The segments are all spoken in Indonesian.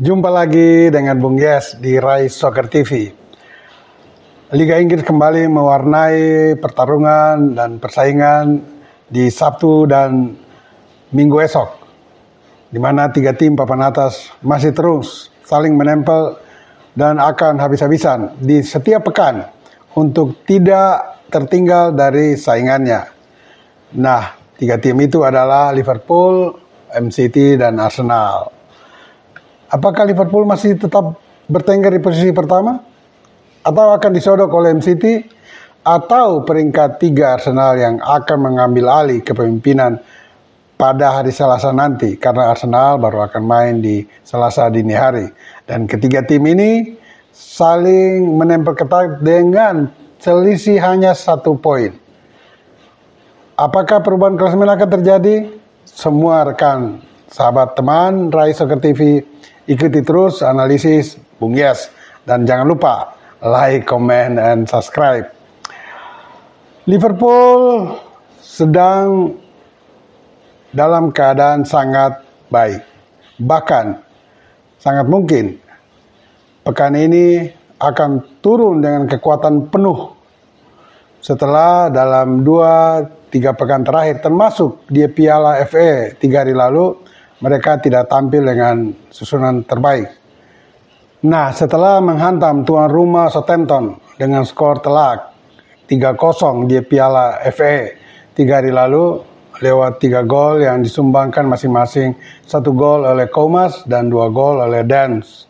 Jumpa lagi dengan Bung Yes di Rai Soccer TV. Liga Inggris kembali mewarnai pertarungan dan persaingan di Sabtu dan Minggu esok, di mana tiga tim papan atas masih terus saling menempel dan akan habis-habisan di setiap pekan untuk tidak tertinggal dari saingannya. Nah, tiga tim itu adalah Liverpool, MCT, dan Arsenal. Apakah Liverpool masih tetap bertengger di posisi pertama? Atau akan disodok oleh MCT? Atau peringkat tiga Arsenal yang akan mengambil alih kepemimpinan pada hari Selasa nanti? Karena Arsenal baru akan main di Selasa dini hari. Dan ketiga tim ini saling menempel ketat dengan selisih hanya satu poin. Apakah perubahan klasemen akan terjadi? Semua rekan, sahabat teman, Rai Soccer TV Ikuti terus analisis Bung Yes dan jangan lupa like, comment, and subscribe. Liverpool sedang dalam keadaan sangat baik. Bahkan sangat mungkin pekan ini akan turun dengan kekuatan penuh setelah dalam dua tiga pekan terakhir termasuk dia piala FA tiga hari lalu mereka tidak tampil dengan susunan terbaik. Nah, setelah menghantam tuan rumah Southampton dengan skor telak 3-0 di Piala FA tiga hari lalu lewat tiga gol yang disumbangkan masing-masing satu gol oleh Komas dan dua gol oleh Dance.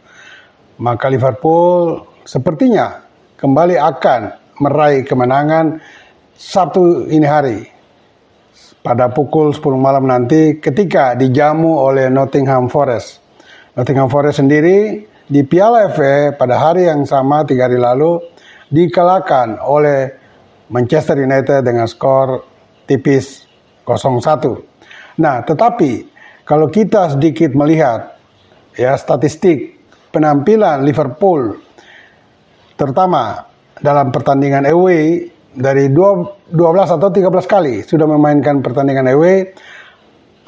Maka Liverpool sepertinya kembali akan meraih kemenangan Sabtu ini hari pada pukul 10 malam nanti ketika dijamu oleh Nottingham Forest. Nottingham Forest sendiri di Piala FA pada hari yang sama tiga hari lalu dikalahkan oleh Manchester United dengan skor tipis 0-1. Nah, tetapi kalau kita sedikit melihat ya statistik penampilan Liverpool terutama dalam pertandingan away dari 12 atau 13 kali sudah memainkan pertandingan away.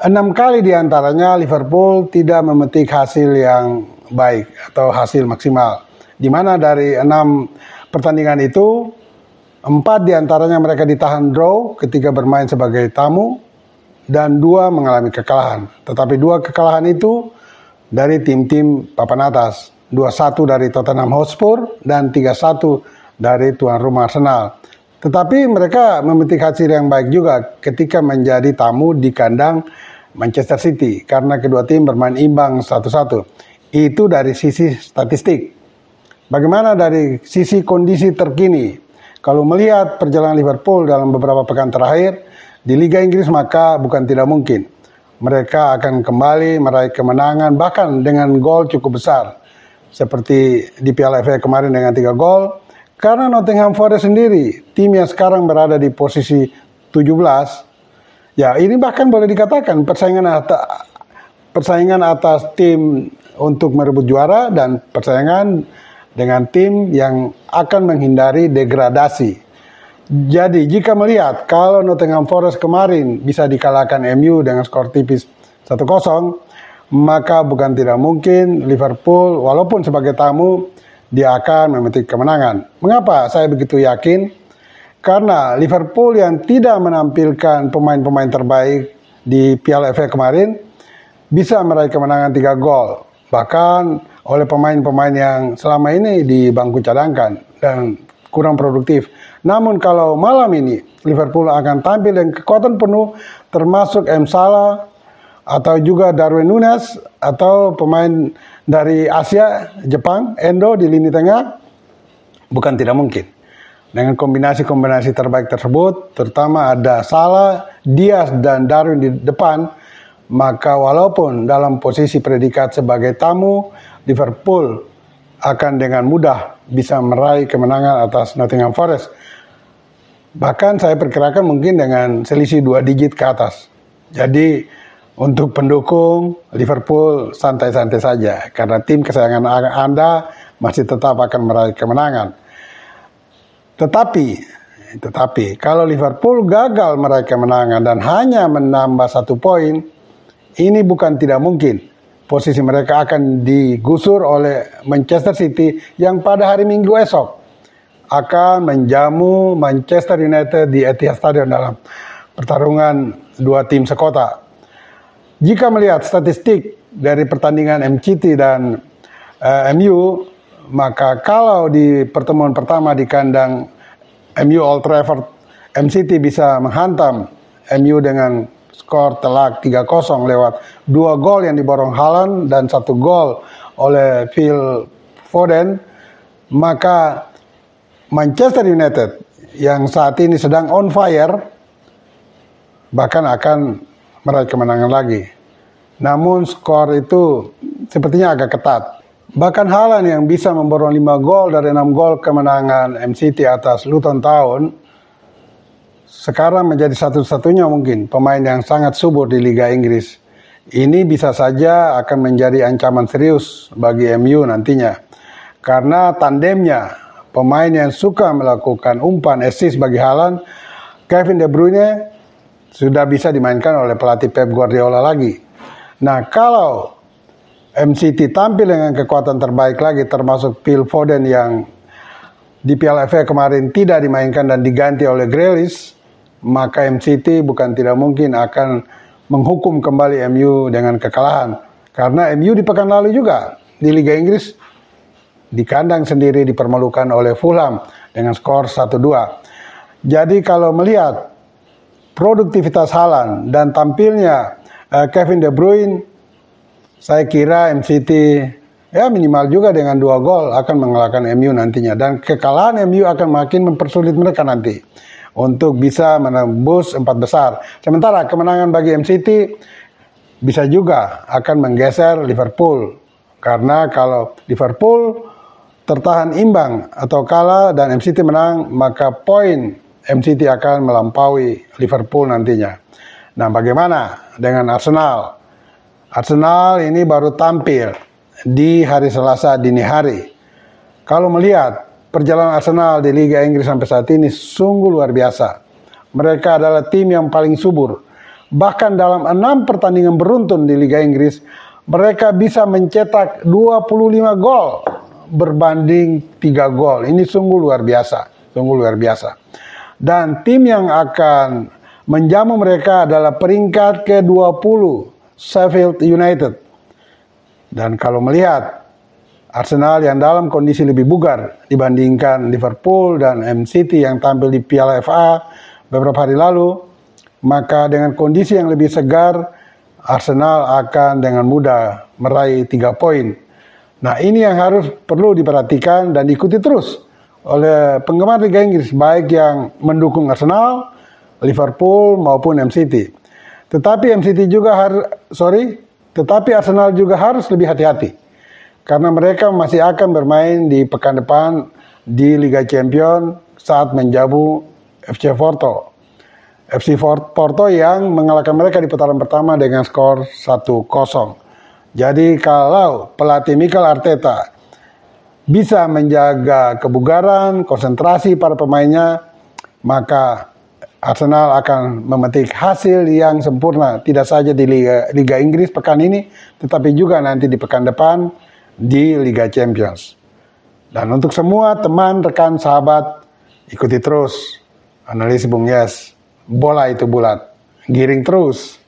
6 kali diantaranya Liverpool tidak memetik hasil yang baik atau hasil maksimal. Di mana dari 6 pertandingan itu, 4 diantaranya mereka ditahan draw ketika bermain sebagai tamu, dan dua mengalami kekalahan. Tetapi dua kekalahan itu dari tim-tim papan atas. 2-1 dari Tottenham Hotspur dan 3-1 dari tuan rumah Arsenal. Tetapi mereka memetik hasil yang baik juga ketika menjadi tamu di kandang Manchester City karena kedua tim bermain imbang satu-satu. Itu dari sisi statistik. Bagaimana dari sisi kondisi terkini? Kalau melihat perjalanan Liverpool dalam beberapa pekan terakhir di Liga Inggris maka bukan tidak mungkin mereka akan kembali meraih kemenangan bahkan dengan gol cukup besar seperti di Piala FA kemarin dengan tiga gol karena Nottingham Forest sendiri, tim yang sekarang berada di posisi 17, ya ini bahkan boleh dikatakan persaingan atas, persaingan atas tim untuk merebut juara dan persaingan dengan tim yang akan menghindari degradasi. Jadi jika melihat kalau Nottingham Forest kemarin bisa dikalahkan MU dengan skor tipis 1-0, maka bukan tidak mungkin Liverpool walaupun sebagai tamu dia akan memetik kemenangan. Mengapa saya begitu yakin? Karena Liverpool yang tidak menampilkan pemain-pemain terbaik di Piala FA kemarin bisa meraih kemenangan 3 gol. Bahkan oleh pemain-pemain yang selama ini di bangku cadangkan dan kurang produktif. Namun kalau malam ini Liverpool akan tampil dengan kekuatan penuh termasuk M. Salah atau juga Darwin Nunes atau pemain dari Asia, Jepang, Endo di lini tengah bukan tidak mungkin. Dengan kombinasi-kombinasi terbaik tersebut, terutama ada Salah, Diaz, dan Darwin di depan, maka walaupun dalam posisi predikat sebagai tamu, Liverpool akan dengan mudah bisa meraih kemenangan atas Nottingham Forest. Bahkan saya perkirakan mungkin dengan selisih dua digit ke atas. Jadi untuk pendukung Liverpool santai-santai saja karena tim kesayangan Anda masih tetap akan meraih kemenangan. Tetapi tetapi kalau Liverpool gagal meraih kemenangan dan hanya menambah satu poin, ini bukan tidak mungkin. Posisi mereka akan digusur oleh Manchester City yang pada hari Minggu esok akan menjamu Manchester United di Etihad Stadium dalam pertarungan dua tim sekota. Jika melihat statistik dari pertandingan MCT dan uh, eh, MU, maka kalau di pertemuan pertama di kandang MU Old Trafford, MCT bisa menghantam MU dengan skor telak 3-0 lewat dua gol yang diborong Haaland dan satu gol oleh Phil Foden, maka Manchester United yang saat ini sedang on fire bahkan akan meraih kemenangan lagi. Namun skor itu sepertinya agak ketat. Bahkan Halan yang bisa memborong 5 gol dari 6 gol kemenangan MCT atas Luton Town sekarang menjadi satu-satunya mungkin pemain yang sangat subur di Liga Inggris. Ini bisa saja akan menjadi ancaman serius bagi MU nantinya. Karena tandemnya pemain yang suka melakukan umpan assist bagi Halan, Kevin De Bruyne sudah bisa dimainkan oleh pelatih Pep Guardiola lagi. Nah kalau MCT tampil dengan kekuatan terbaik lagi termasuk Phil Foden yang di Piala kemarin tidak dimainkan dan diganti oleh Grealish, maka MCT bukan tidak mungkin akan menghukum kembali MU dengan kekalahan. Karena MU di pekan lalu juga di Liga Inggris di kandang sendiri dipermalukan oleh Fulham dengan skor 1-2. Jadi kalau melihat produktivitas Halan dan tampilnya Eh, Kevin De Bruyne saya kira MCT ya minimal juga dengan dua gol akan mengalahkan MU nantinya dan kekalahan MU akan makin mempersulit mereka nanti untuk bisa menembus empat besar. Sementara kemenangan bagi MCT bisa juga akan menggeser Liverpool karena kalau Liverpool tertahan imbang atau kalah dan MCT menang maka poin MCT akan melampaui Liverpool nantinya. Nah, bagaimana dengan Arsenal? Arsenal ini baru tampil di hari Selasa dini hari. Kalau melihat perjalanan Arsenal di Liga Inggris sampai saat ini sungguh luar biasa. Mereka adalah tim yang paling subur. Bahkan dalam enam pertandingan beruntun di Liga Inggris, mereka bisa mencetak 25 gol berbanding 3 gol. Ini sungguh luar biasa, sungguh luar biasa. Dan tim yang akan Menjamu mereka adalah peringkat ke-20 Sheffield United. Dan kalau melihat Arsenal yang dalam kondisi lebih bugar dibandingkan Liverpool dan MCT yang tampil di Piala FA beberapa hari lalu, maka dengan kondisi yang lebih segar Arsenal akan dengan mudah meraih 3 poin. Nah, ini yang harus perlu diperhatikan dan diikuti terus oleh penggemar Liga Inggris baik yang mendukung Arsenal Liverpool maupun MCT. Tetapi MCT juga harus sorry, tetapi Arsenal juga harus lebih hati-hati karena mereka masih akan bermain di pekan depan di Liga Champion saat menjamu FC Porto. FC Porto yang mengalahkan mereka di putaran pertama dengan skor 1-0. Jadi kalau pelatih Mikel Arteta bisa menjaga kebugaran, konsentrasi para pemainnya, maka Arsenal akan memetik hasil yang sempurna tidak saja di Liga, Liga Inggris pekan ini tetapi juga nanti di pekan depan di Liga Champions. Dan untuk semua teman, rekan, sahabat, ikuti terus analis Bung Yes. Bola itu bulat, giring terus.